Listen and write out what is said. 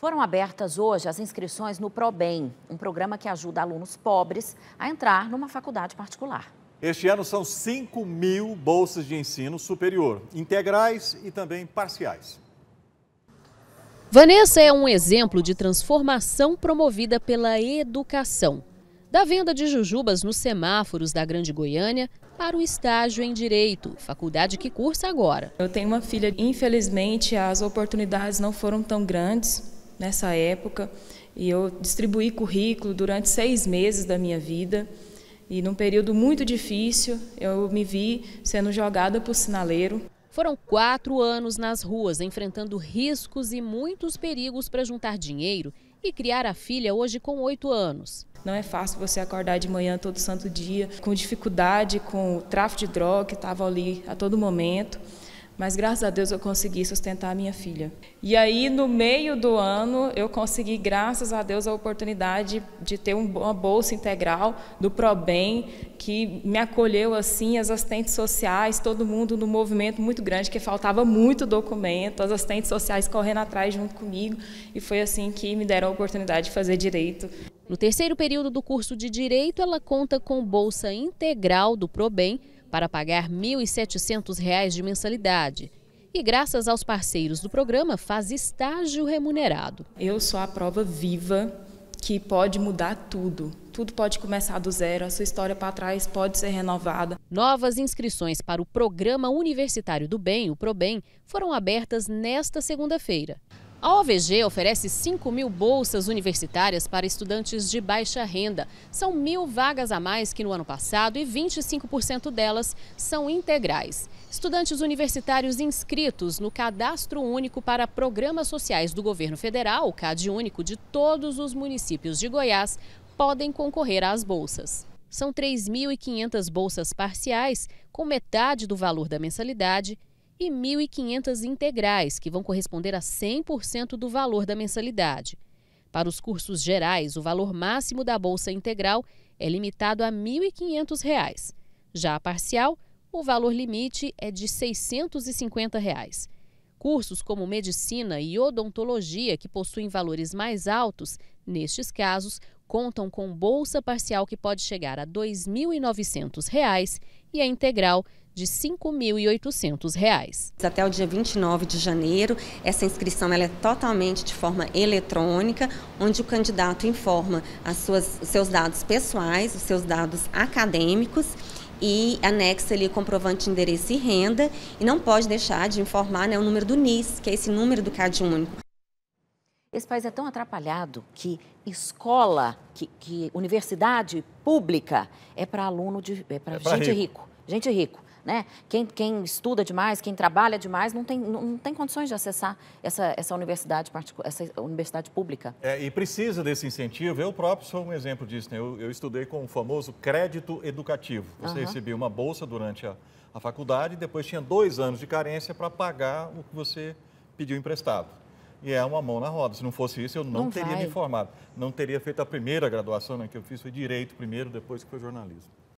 Foram abertas hoje as inscrições no ProBem, um programa que ajuda alunos pobres a entrar numa faculdade particular. Este ano são 5 mil bolsas de ensino superior, integrais e também parciais. Vanessa é um exemplo de transformação promovida pela educação. Da venda de jujubas nos semáforos da Grande Goiânia para o estágio em Direito, faculdade que cursa agora. Eu tenho uma filha, infelizmente as oportunidades não foram tão grandes nessa época e eu distribuí currículo durante seis meses da minha vida. E num período muito difícil, eu me vi sendo jogada por sinaleiro. Foram quatro anos nas ruas, enfrentando riscos e muitos perigos para juntar dinheiro e criar a filha hoje com oito anos. Não é fácil você acordar de manhã todo santo dia, com dificuldade, com o tráfico de droga que estava ali a todo momento. Mas graças a Deus eu consegui sustentar a minha filha. E aí, no meio do ano, eu consegui, graças a Deus, a oportunidade de ter uma bolsa integral do ProBem, que me acolheu assim, as assistentes sociais, todo mundo no movimento muito grande, que faltava muito documento, as assistentes sociais correndo atrás junto comigo. E foi assim que me deram a oportunidade de fazer direito. No terceiro período do curso de Direito, ela conta com bolsa integral do ProBem para pagar R$ 1.700 de mensalidade. E graças aos parceiros do programa, faz estágio remunerado. Eu sou a prova viva que pode mudar tudo. Tudo pode começar do zero, a sua história para trás pode ser renovada. Novas inscrições para o Programa Universitário do Bem, o ProBem, foram abertas nesta segunda-feira. A OVG oferece 5 mil bolsas universitárias para estudantes de baixa renda. São mil vagas a mais que no ano passado e 25% delas são integrais. Estudantes universitários inscritos no Cadastro Único para Programas Sociais do Governo Federal, o CAD Único, de todos os municípios de Goiás, podem concorrer às bolsas. São 3.500 bolsas parciais, com metade do valor da mensalidade e 1.500 integrais, que vão corresponder a 100% do valor da mensalidade. Para os cursos gerais, o valor máximo da bolsa integral é limitado a R$ 1.500. Já a parcial, o valor limite é de R$ 650. Reais. Cursos como medicina e odontologia, que possuem valores mais altos, nestes casos, contam com bolsa parcial que pode chegar a R$ 2.900 e a integral de R$ 5.800. Até o dia 29 de janeiro, essa inscrição ela é totalmente de forma eletrônica, onde o candidato informa as suas, os seus dados pessoais, os seus dados acadêmicos e anexa ali comprovante de endereço e renda e não pode deixar de informar né, o número do NIS, que é esse número do CAD único. Esse país é tão atrapalhado que escola, que, que universidade pública é para aluno de é para é gente rico. rico, gente rico. Né? Quem, quem estuda demais, quem trabalha demais, não tem, não, não tem condições de acessar essa, essa, universidade, essa universidade pública. É, e precisa desse incentivo. Eu próprio sou um exemplo disso. Né? Eu, eu estudei com o famoso crédito educativo. Você uhum. recebia uma bolsa durante a, a faculdade e depois tinha dois anos de carência para pagar o que você pediu emprestado. E é uma mão na roda. Se não fosse isso, eu não, não teria vai. me formado. Não teria feito a primeira graduação né, que eu fiz, foi direito primeiro, depois que foi jornalismo.